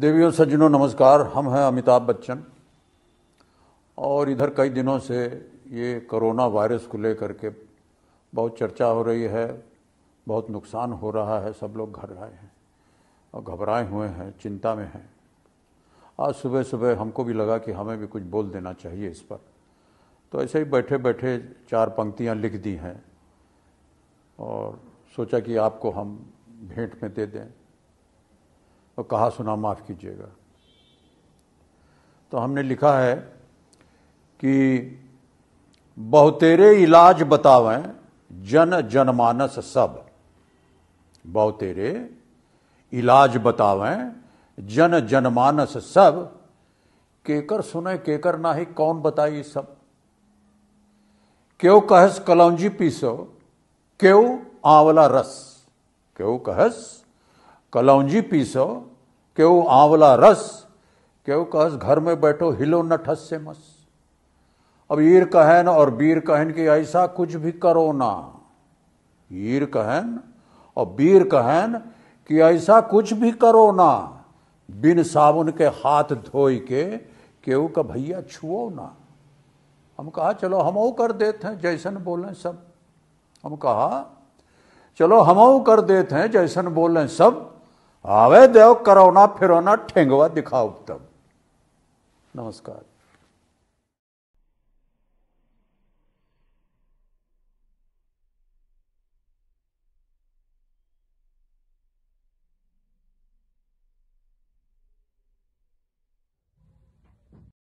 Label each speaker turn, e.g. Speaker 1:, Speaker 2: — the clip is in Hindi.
Speaker 1: देवियों सज्जनों नमस्कार हम हैं अमिताभ बच्चन और इधर कई दिनों से ये कोरोना वायरस को लेकर के बहुत चर्चा हो रही है बहुत नुकसान हो रहा है सब लोग घर आए हैं और घबराए हुए हैं चिंता में हैं आज सुबह सुबह हमको भी लगा कि हमें भी कुछ बोल देना चाहिए इस पर तो ऐसे ही बैठे बैठे चार पंक्तियाँ लिख दी हैं और सोचा कि आपको हम भेंट में दे दें तो कहा सुना माफ़ कीजिएगा तो हमने लिखा है कि बहुतेरे इलाज बतावें जन जनमानस सब बहुतेरे इलाज बतावें जन जनमानस सब केकर सुने केकर ना ही कौन बताए सब क्यों कहस कलौजी पीसो क्यों आंवला रस क्यों कहस कलौजी पीसो क्यों आंवला रस क्यों कहस घर में बैठो हिलो न ठस से मस अब ईर कहन और बीर कहन कि ऐसा कुछ भी करो ना ईर कहन और बीर कहन कि ऐसा कुछ भी करो ना बिन साबुन के हाथ धोई के केहू का भैया छुओ ना हम कहा चलो हम कर देते हैं जैसन बोले सब हम कहा चलो हम कर देते हैं जैसन बोले सब आवे देव करोना फिरोना ठेंगवा दिखाओ तब नमस्कार